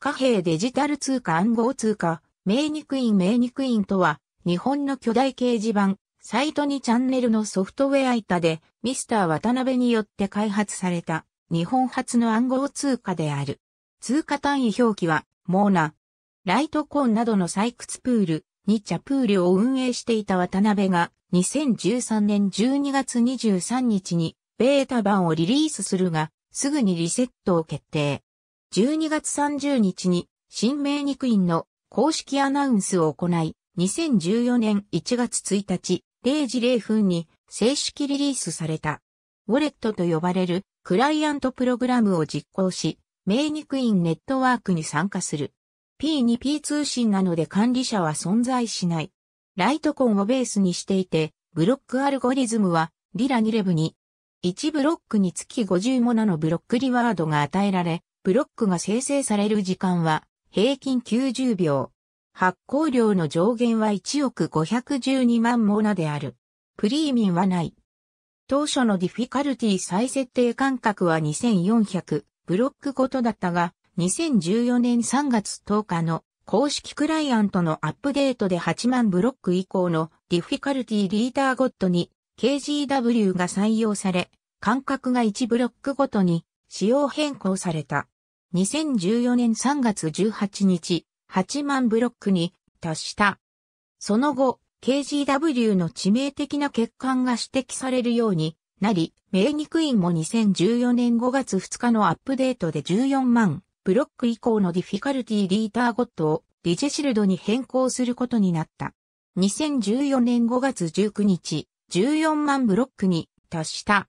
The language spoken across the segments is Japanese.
貨幣デジタル通貨暗号通貨、名肉印名肉印とは、日本の巨大掲示板、サイトにチャンネルのソフトウェア板で、ミスター渡辺によって開発された、日本初の暗号通貨である。通貨単位表記は、モーナ。ライトコーンなどの採掘プール、ニチャプールを運営していた渡辺が、2013年12月23日に、ベータ版をリリースするが、すぐにリセットを決定。12月30日に新名肉院の公式アナウンスを行い、2014年1月1日0時0分に正式リリースされた。ウォレットと呼ばれるクライアントプログラムを実行し、名肉院ネットワークに参加する。P2P 通信なので管理者は存在しない。ライトコンをベースにしていて、ブロックアルゴリズムはリラ2レブに1ブロックにつき50モナのブロックリワードが与えられ、ブロックが生成される時間は平均90秒。発行量の上限は1億512万モナである。プリーミンはない。当初のディフィカルティ再設定間隔は2400ブロックごとだったが、2014年3月10日の公式クライアントのアップデートで8万ブロック以降のディフィカルティリーダーゴッドに KGW が採用され、間隔が1ブロックごとに仕様変更された。2014年3月18日、8万ブロックに達した。その後、KGW の致命的な欠陥が指摘されるようになり、メイニクインも2014年5月2日のアップデートで14万ブロック以降のディフィカルティリーターゴットをリジェシルドに変更することになった。2014年5月19日、14万ブロックに達した。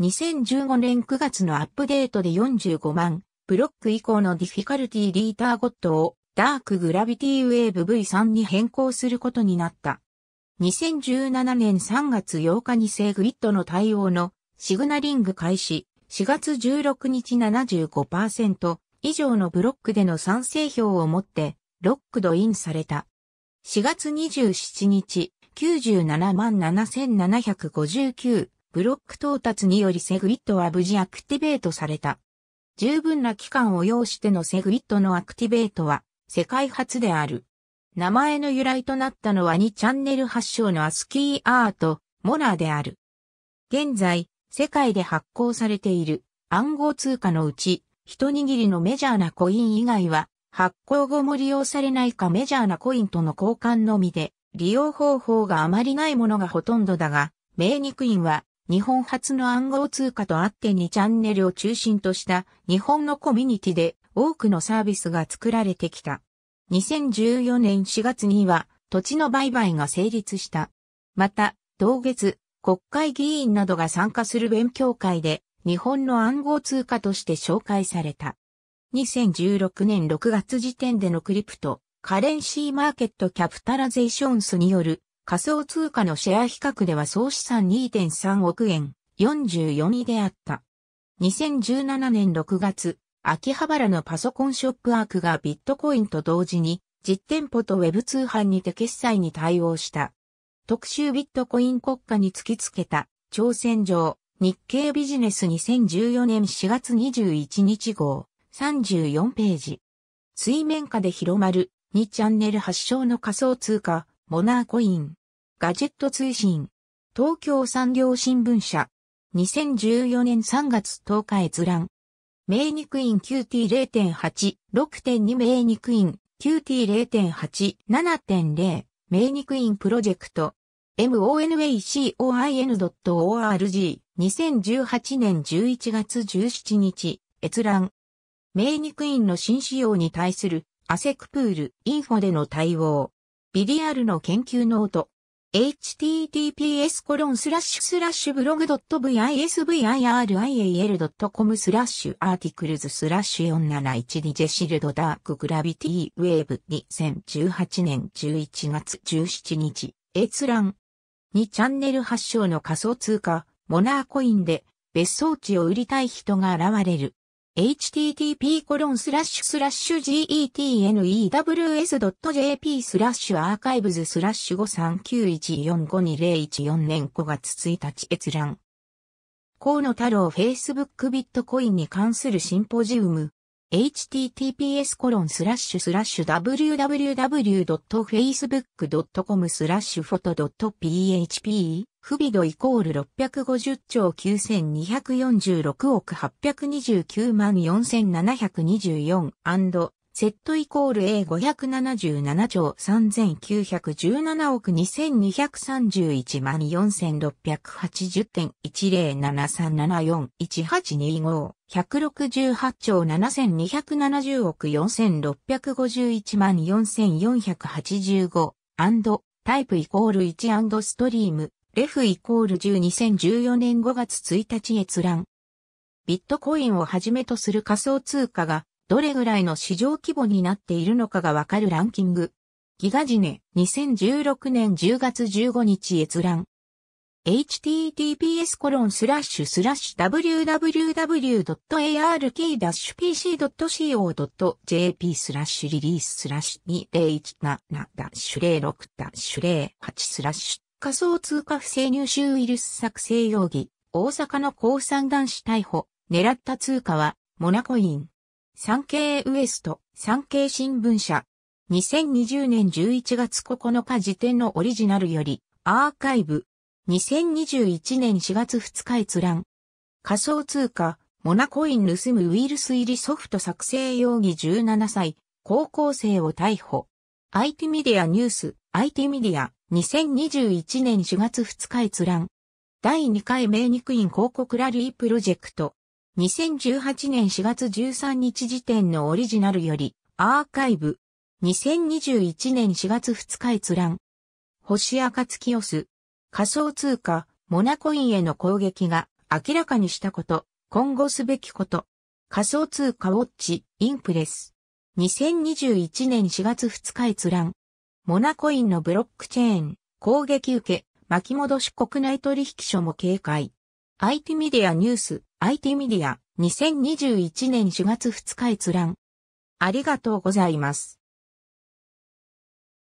2015年9月のアップデートで45万、ブロック以降のディフィカルティリーターゴッドをダークグラビティウェーブ V3 に変更することになった。2017年3月8日にセグリッドの対応のシグナリング開始、4月16日75%以上のブロックでの賛成票をもってロックドインされた。4月27日、97万7759ブロック到達によりセグウィットは無事アクティベートされた。十分な期間を要してのセグウィットのアクティベートは世界初である。名前の由来となったのは2チャンネル発祥のアスキーアート、モラーである。現在、世界で発行されている暗号通貨のうち、一握りのメジャーなコイン以外は、発行後も利用されないかメジャーなコインとの交換のみで、利用方法があまりないものがほとんどだが、名ニクインは日本初の暗号通貨とあって2チャンネルを中心とした日本のコミュニティで多くのサービスが作られてきた。2014年4月には土地の売買が成立した。また、同月、国会議員などが参加する勉強会で日本の暗号通貨として紹介された。2016年6月時点でのクリプト、カレンシーマーケットキャプタラゼーションスによる仮想通貨のシェア比較では総資産2.3億円、44位であった。2017年6月、秋葉原のパソコンショップアークがビットコインと同時に、実店舗とウェブ通販にて決済に対応した。特集ビットコイン国家に突きつけた、挑戦状、日経ビジネス2014年4月21日号、34ページ。水面下で広まる、2チャンネル発祥の仮想通貨、モナーコイン。ガジェット通信。東京産業新聞社。2014年3月10日閲覧。名肉院 QT0.8、6.2名肉院 QT0.8、7.0、名肉院プロジェクト。monacoin.org、2018年11月17日、閲覧。名肉院の新仕様に対する、アセクプール、インフォでの対応。ビリアルの研究ノート。https b l o g visvirial.com スラッシュアーティクルズスラッシュ471デジェシルドダークグラビティウェーブ2018年11月17日閲覧2チャンネル発祥の仮想通貨モナーコインで別荘地を売りたい人が現れる http://getnews.jp スラッシュアーカイブズスラッシュ5391452014年5月1日閲覧。河野太郎 Facebook ビットコインに関するシンポジウム。https コロンスラッシュスラッシュ www.facebook.com スラッシュフォト .php 不備度イコール650兆9246億829万4724セットイコール A577 兆3917億2231万4680.1073741825,168兆7270億4651万4485タイプイコール1ストリーム F イコール10 2014年5月1日閲覧。ビットコインをはじめとする仮想通貨がどれぐらいの市場規模になっているのかがわかるランキング。ギガジネ2016年10月15日閲覧。https コロンスラッシュスラッシュ www.ark-pc.co.jp スラッシュリリーススラッシュ2017ダッシュ06ダッシュ08スラッシュ仮想通貨不正入手ウイルス作成容疑、大阪の高三男子逮捕、狙った通貨は、モナコイン。産経ウエスト、産経新聞社。2020年11月9日時点のオリジナルより、アーカイブ。2021年4月2日閲覧。仮想通貨、モナコイン盗むウイルス入りソフト作成容疑17歳、高校生を逮捕。IT メディアニュース、IT メディア、2021年4月2日閲覧。第2回名肉院広告ラリープロジェクト。2018年4月13日時点のオリジナルより、アーカイブ。2021年4月2日閲覧。星赤月オス。仮想通貨、モナコインへの攻撃が明らかにしたこと、今後すべきこと。仮想通貨ウォッチ、インプレス。2021年4月2日閲覧。モナコインのブロックチェーン、攻撃受け、巻き戻し国内取引所も警戒。IT メディアニュース、IT メディア、2021年4月2日閲覧。ありがとうございます。